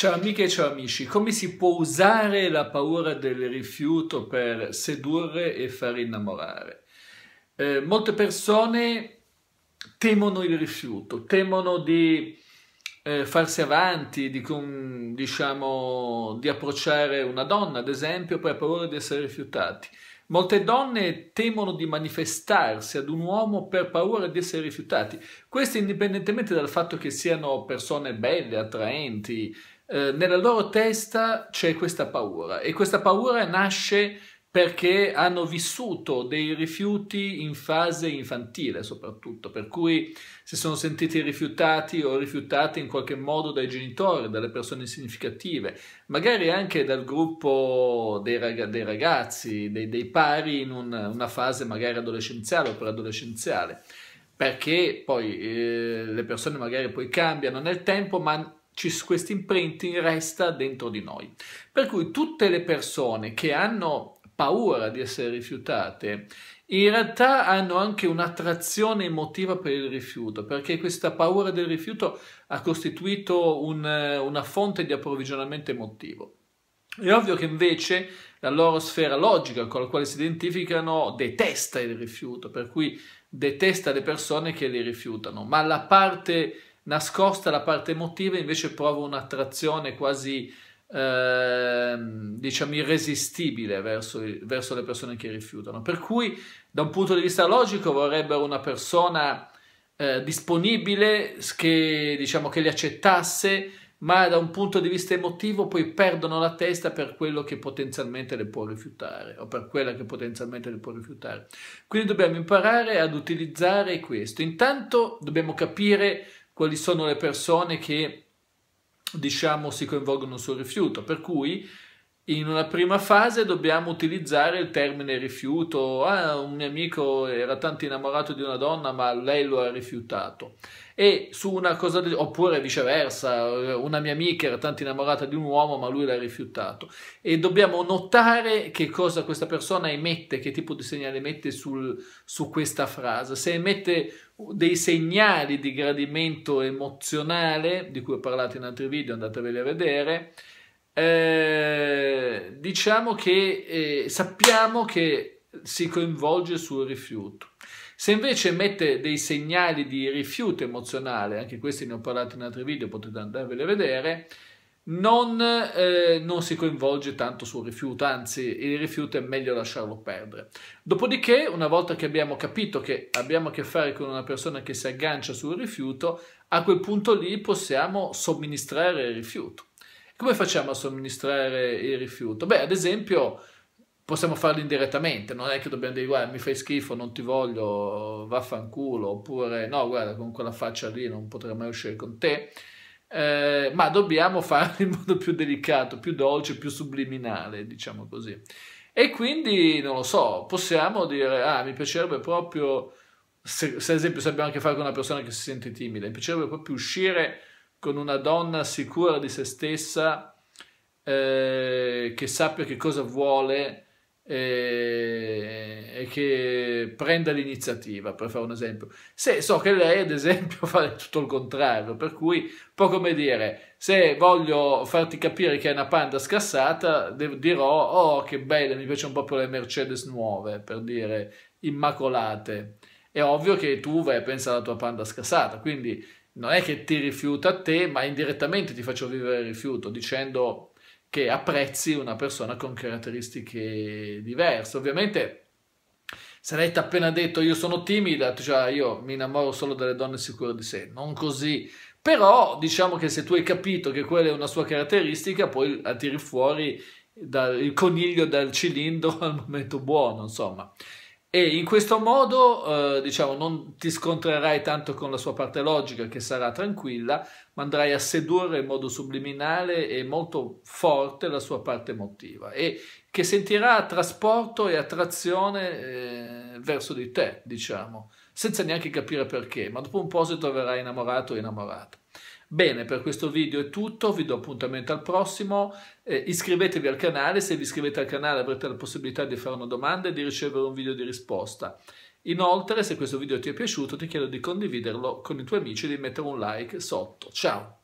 Ciao amiche e ciao amici, come si può usare la paura del rifiuto per sedurre e far innamorare? Eh, molte persone temono il rifiuto, temono di eh, farsi avanti, di, diciamo, di approcciare una donna, ad esempio, per paura di essere rifiutati. Molte donne temono di manifestarsi ad un uomo per paura di essere rifiutati. Questo indipendentemente dal fatto che siano persone belle, attraenti, eh, nella loro testa c'è questa paura e questa paura nasce perché hanno vissuto dei rifiuti in fase infantile soprattutto, per cui si sono sentiti rifiutati o rifiutate in qualche modo dai genitori, dalle persone significative, magari anche dal gruppo dei, rag- dei ragazzi, dei, dei, pari in un, una fase magari adolescenziale o preadolescenziale, perché poi eh, le persone magari poi cambiano nel tempo, ma questo imprinting resta dentro di noi. Per cui tutte le persone che hanno paura di essere rifiutate in realtà hanno anche un'attrazione emotiva per il rifiuto, perché questa paura del rifiuto ha costituito un, una fonte di approvvigionamento emotivo. È ovvio che invece la loro sfera logica con la quale si identificano detesta il rifiuto, per cui detesta le persone che li rifiutano, ma la parte Nascosta la parte emotiva invece provo un'attrazione quasi eh, diciamo irresistibile verso, verso, le persone che rifiutano. Per cui da un punto di vista logico vorrebbero una persona eh, disponibile che, diciamo, che li accettasse, ma da un punto di vista emotivo poi perdono la testa per quello che potenzialmente le può rifiutare o per quella che potenzialmente le può rifiutare. Quindi dobbiamo imparare ad utilizzare questo. Intanto dobbiamo capire quali sono le persone che diciamo si coinvolgono sul rifiuto, per cui in una prima fase dobbiamo utilizzare il termine rifiuto. Ah, un mio amico era tanto innamorato di una donna, ma lei lo ha rifiutato. E su una cosa del... oppure viceversa, una mia amica era tanto innamorata di un uomo, ma lui l'ha rifiutato. E dobbiamo notare che cosa questa persona emette, che tipo di segnale emette sul, su questa frase. Se emette dei segnali di gradimento emozionale, di cui ho parlato in altri video, andateveli a vedere eh, diciamo che eh, sappiamo che si coinvolge sul rifiuto. Se invece mette dei segnali di rifiuto emozionale, anche questi ne ho parlato in altri video, potete andarvele a vedere, non, eh, non, si coinvolge tanto sul rifiuto, anzi il rifiuto è meglio lasciarlo perdere. Dopodiché, una volta che abbiamo capito che abbiamo a che fare con una persona che si aggancia sul rifiuto, a quel punto lì possiamo somministrare il rifiuto. Come facciamo a somministrare il rifiuto? Beh, ad esempio, possiamo farlo indirettamente, non è che dobbiamo dire guarda mi fai schifo, non ti voglio, vaffanculo, oppure no guarda con quella faccia lì non potrei mai uscire con te, eh, ma dobbiamo farlo in modo più delicato, più dolce, più subliminale, diciamo così. E quindi, non lo so, possiamo dire ah mi piacerebbe proprio, se, se ad esempio se abbiamo a che fare con una persona che si sente timida, mi piacerebbe proprio uscire con una donna sicura di se stessa, eh, che sappia che cosa vuole eh, e che prenda l'iniziativa, per fare un esempio. Se so che lei, ad esempio, fa tutto il contrario, per cui un po' come dire, se voglio farti capire che è una panda scassata, dirò, oh che bella, mi piacciono proprio le Mercedes nuove, per dire, immacolate. È ovvio che tu vai a pensare alla tua panda scassata, quindi non è che ti rifiuta a te, ma indirettamente ti faccio vivere il rifiuto dicendo che apprezzi una persona con caratteristiche diverse. Ovviamente se lei ti ha appena detto io sono timida, cioè io mi innamoro solo delle donne sicure di sé, non così. Però diciamo che se tu hai capito che quella è una sua caratteristica, poi la tiri fuori dal, il coniglio dal cilindro al momento buono, insomma e in questo modo eh, diciamo non ti scontrerai tanto con la sua parte logica che sarà tranquilla ma andrai a sedurre in modo subliminale e molto forte la sua parte emotiva e che sentirà trasporto e attrazione eh, verso di te diciamo senza neanche capire perché ma dopo un po' si troverà innamorato o innamorata Bene, per questo video è tutto, vi do appuntamento al prossimo, eh, iscrivetevi al canale, se vi iscrivete al canale avrete la possibilità di fare una domanda e di ricevere un video di risposta. Inoltre, se questo video ti è piaciuto, ti chiedo di condividerlo con i tuoi amici e di mettere un like sotto. Ciao!